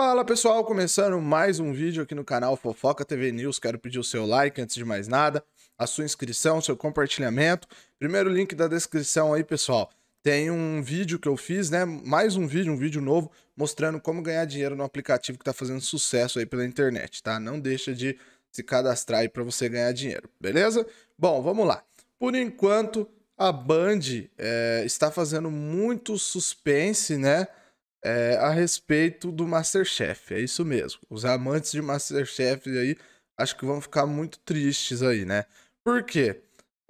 Fala pessoal, começando mais um vídeo aqui no canal Fofoca TV News. Quero pedir o seu like antes de mais nada, a sua inscrição, o seu compartilhamento. Primeiro link da descrição aí, pessoal. Tem um vídeo que eu fiz, né? Mais um vídeo, um vídeo novo, mostrando como ganhar dinheiro no aplicativo que tá fazendo sucesso aí pela internet, tá? Não deixa de se cadastrar aí para você ganhar dinheiro, beleza? Bom, vamos lá. Por enquanto, a Band é, está fazendo muito suspense, né? é, a respeito do Masterchef. É isso mesmo. Os amantes de Masterchef aí acho que vão ficar muito tristes aí, né? Por quê?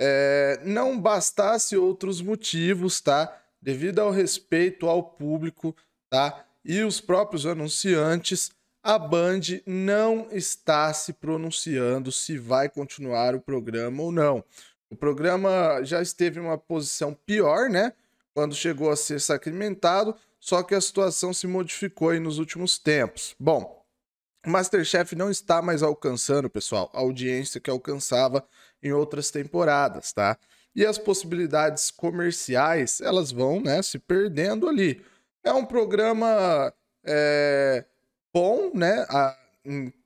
É, não bastasse outros motivos, tá? Devido ao respeito ao público, tá? E os próprios anunciantes, a Band não está se pronunciando se vai continuar o programa ou não. O programa já esteve em uma posição pior, né? Quando chegou a ser sacramentado, só que a situação se modificou aí nos últimos tempos. Bom, Masterchef não está mais alcançando, pessoal, a audiência que alcançava em outras temporadas, tá? E as possibilidades comerciais, elas vão, né, se perdendo ali. É um programa é, bom, né? A,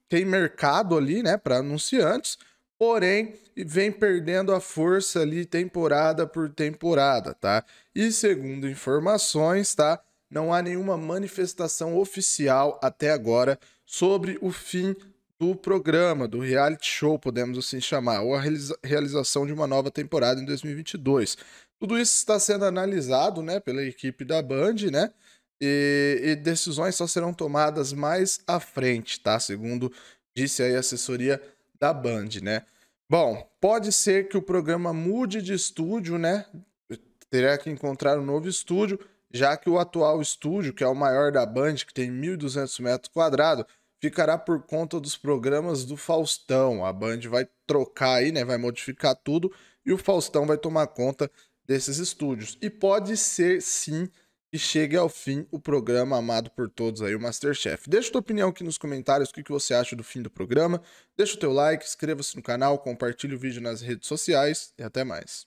tem mercado ali, né, para anunciantes, porém vem perdendo a força ali temporada por temporada, tá? E segundo informações, tá? não há nenhuma manifestação oficial até agora sobre o fim do programa, do reality show, podemos assim chamar, ou a realização de uma nova temporada em 2022. Tudo isso está sendo analisado né, pela equipe da Band, né? E, e decisões só serão tomadas mais à frente, tá? Segundo disse aí a assessoria da Band, né? Bom, pode ser que o programa mude de estúdio, né? Terá que encontrar um novo estúdio já que o atual estúdio, que é o maior da Band, que tem 1.200 metros quadrados, ficará por conta dos programas do Faustão. A Band vai trocar aí, né, vai modificar tudo e o Faustão vai tomar conta desses estúdios. E pode ser sim que chegue ao fim o programa amado por todos aí, o Masterchef. Deixa tua opinião aqui nos comentários, o que, que você acha do fim do programa. Deixa o teu like, inscreva-se no canal, compartilhe o vídeo nas redes sociais e até mais.